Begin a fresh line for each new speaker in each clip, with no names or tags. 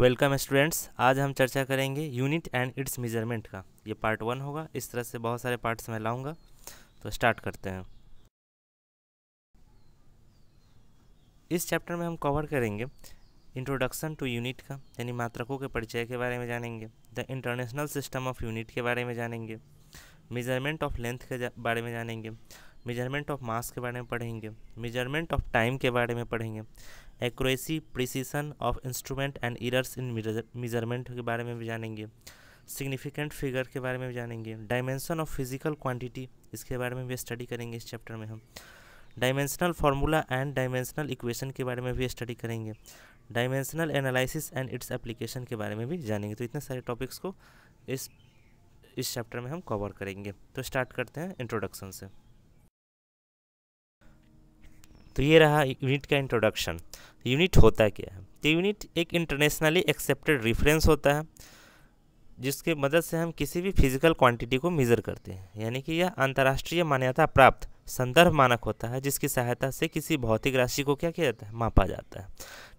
welcome students आज हम चर्चा करेंगे यूनिट एंड इट्स मेजरमेंट का ये पार्ट वन होगा इस तरह से बहुत सारे पार्ट्स मैं लाऊंगा तो स्टार्ट करते हैं इस चैप्टर में हम कवर करेंगे इंट्रोडक्शन टू यूनिट का यानी मात्रकों के परिचय के बारे में जानेंगे the international system of unit के बारे में जानेंगे मेजरमेंट ऑफ लेंथ के बारे में जानेंगे मेजरमेंट ऑफ मास के बारे में पढ़ेंगे मेजरमेंट ऑफ टाइम के बारे में पढ़ेंगे accuracy precision of instrument and errors in measurement के बारे में भी जानेंगे सिग्निफिकेंट फिगर के बारे में भी जानेंगे डायमेंशन ऑफ फिजिकल क्वांटिटी इसके बारे में भी स्टडी करेंगे इस चैप्टर में हम dimensional formula and dimensional equation के बारे में भी स्टडी करेंगे dimensional analysis and its application के बारे में भी जानेंगे तो इतने सारे टॉपिक्स को इस इस चैप्टर में हम कवर करेंगे तो स्टार्ट करते हैं इंट्रोडक्शन से तो ये रहा यूनिट का इंट्रोडक्शन तो यूनिट होता क्या है तो यूनिट एक इंटरनेशनली एक्सेप्टेड रिफरेंस होता है जिसके मदद से हम किसी भी फिजिकल क्वांटिटी को मेज़र करते हैं यानी कि यह अंतर्राष्ट्रीय मान्यता प्राप्त संदर्भ मानक होता है जिसकी सहायता से किसी भौतिक राशि को क्या किया जाता है मापा जाता है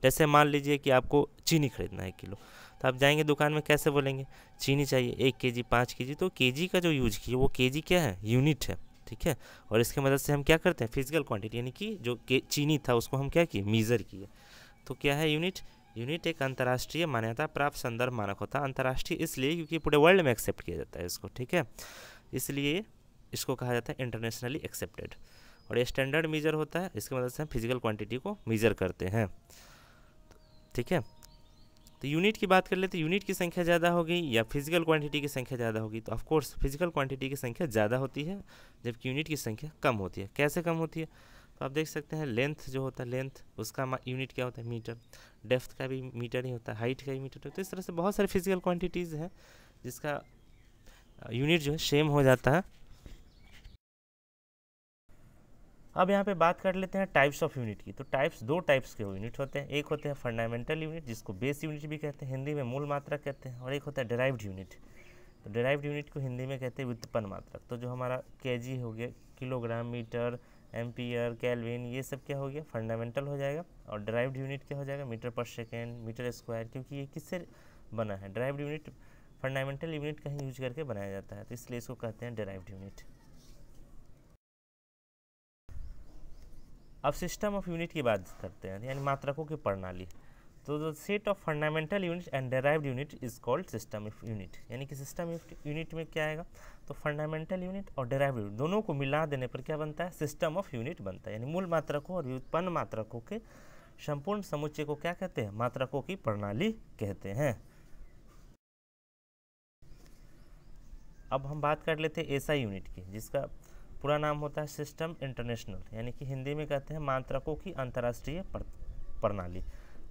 जैसे मान लीजिए कि आपको चीनी खरीदना है किलो तो आप जाएंगे दुकान में कैसे बोलेंगे चीनी चाहिए एक के जी पाँच के जी तो के जी का जो यूज किया वो के जी क्या है यूनिट है ठीक है और इसके मदद से हम क्या करते हैं फिजिकल क्वांटिटी यानी कि जो चीनी था उसको हम क्या किए मीज़र किए तो क्या है यूनिट यूनिट एक अंतर्राष्ट्रीय मान्यता प्राप्त संदर्भ मानक होता है अंतर्राष्ट्रीय इसलिए क्योंकि पूरे वर्ल्ड में एक्सेप्ट किया जाता है इसको ठीक है इसलिए इसको कहा जाता है इंटरनेशनली एक्सेप्टेड और ये स्टैंडर्ड मीजर होता है इसकी मदद से हम फिजिकल क्वान्टिटी को मीज़र करते हैं ठीक है तो यूनिट की बात कर ले तो यूनिट की संख्या ज़्यादा होगी या फिजिकल क्वांटिटी की संख्या ज़्यादा होगी तो ऑफकोर्स फिजिकल क्वांटिटी की संख्या ज़्यादा होती है जबकि यूनिट की संख्या कम होती है कैसे कम होती है तो आप देख सकते हैं लेंथ जो होता है लेंथ उसका यूनिट क्या होता है मीटर डेफ्थ का भी मीटर ही होता है हाइट का भी मीटर होता है तो इस तरह से बहुत सारे फिजिकल क्वान्टिटीज़ हैं जिसका यूनिट जो है सेम हो जाता है अब यहाँ पे बात कर लेते हैं टाइप्स ऑफ यूनिट की तो टाइप्स दो टाइप्स के यूनिट होते हैं एक होते हैं फंडामेंटल यूनिट जिसको बेस यूनिट भी कहते हैं हिंदी में मूल मात्रा कहते हैं और एक होता है डेराइव्ड यूनिट तो डेराइव्ड यूनिट को हिंदी में कहते हैं व्युत्पन्न मात्रक तो जो हमारा के हो गया किलोग्राम मीटर एम्पियर कैलविन ये सब क्या हो गया फंडामेंटल हो जाएगा और ड्राइव्ड यूनिट क्या हो जाएगा मीटर पर सेकेंड मीटर स्क्वायर क्योंकि ये किससे बना है ड्राइव्ड यूनिट फंडामेंटल यूनिट कहीं यूज करके बनाया जाता है तो इसलिए इसको कहते हैं ड्राइव्ड यूनिट अब सिस्टम ऑफ यूनिट की बात करते हैं यानी मात्रकों की प्रणाली तो the set of fundamental unit and derived unit is called system of unit यानी कि सिस्टम यूनिट में क्या आएगा तो फंडामेंटल यूनिट और डेराइव्ड यूनिट दोनों को मिला देने पर क्या बनता है सिस्टम ऑफ यूनिट बनता है यानी मूल मात्रकों और व्युत्पन्न मात्रकों के संपूर्ण समुच्चय को क्या कहते हैं मात्रकों की प्रणाली कहते हैं अब हम बात कर लेते हैं एसआई यूनिट की जिसका पूरा नाम होता है सिस्टम इंटरनेशनल यानी कि हिंदी में कहते हैं मात्रकों की अंतर्राष्ट्रीय प्रणाली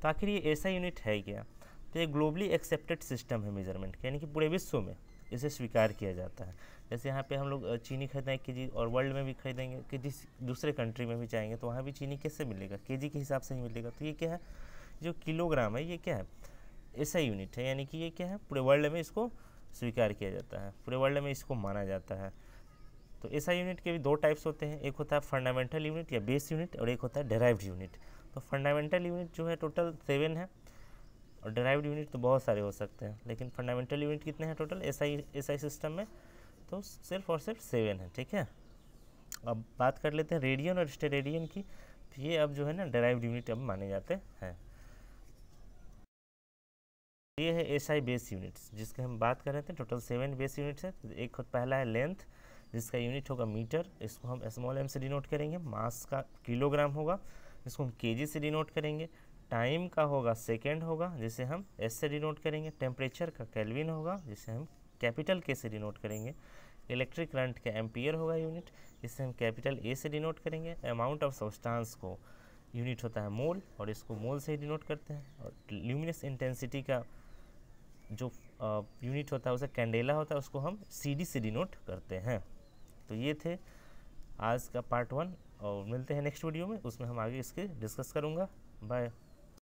तो आखिर ये ऐसा यूनिट है क्या तो ये ग्लोबली एक्सेप्टेड सिस्टम है मेजरमेंट यानी कि पूरे विश्व में इसे स्वीकार किया जाता है जैसे यहाँ पे हम लोग चीनी खरीदें के जी और वर्ल्ड में भी खरीदेंगे कि जिस दूसरे कंट्री में भी जाएंगे तो वहाँ भी चीनी कैसे मिलेगा के जी के हिसाब से ही मिलेगा तो ये क्या है जो किलोग्राम है ये क्या है ऐसा यूनिट है यानी कि ये क्या है पूरे वर्ल्ड में इसको स्वीकार किया जाता है पूरे वर्ल्ड में इसको माना जाता है तो एस यूनिट के भी दो टाइप्स होते हैं एक होता है फंडामेंटल यूनिट या बेस यूनिट और एक होता है डेराइव्ड यूनिट तो फंडामेंटल यूनिट जो है टोटल सेवन है और डेराइव्ड यूनिट तो बहुत सारे हो सकते हैं लेकिन फंडामेंटल यूनिट कितने हैं टोटल एस आई सिस्टम में तो सिर्फ और सिर्फ सेवन है ठीक है अब बात कर लेते हैं रेडियन और स्टेरेडियन की तो ये अब जो है ना डेराइव्ड यूनिट अब माने जाते हैं ये है एस आई बेस यूनिट्स जिसके हम बात कर रहे थे टोटल सेवन बेस यूनिट्स हैं एक पहला है लेंथ जिसका यूनिट होगा मीटर इसको हम स्मॉल एम से डिनोट करेंगे मास का किलोग्राम होगा इसको हम के से डिनोट करेंगे टाइम का होगा सेकेंड होगा जिसे हम एस से डिनोट करेंगे टेम्परेचर का कैलविन होगा जिसे हम कैपिटल के से डिनोट करेंगे इलेक्ट्रिक करंट का एम्पियर होगा यूनिट जिसे हम कैपिटल ए से डिनोट करेंगे अमाउंट ऑफ सब्सटेंस को यूनिट होता है मोल और इसको मोल से ही डिनोट करते हैं और ल्यूमिनस इंटेंसिटी का जो यूनिट होता है उसे कैंडेला होता है उसको हम सी डी से डिनोट करते हैं तो ये थे आज का पार्ट वन और मिलते हैं नेक्स्ट वीडियो में उसमें हम आगे इसके डिस्कस करूँगा बाय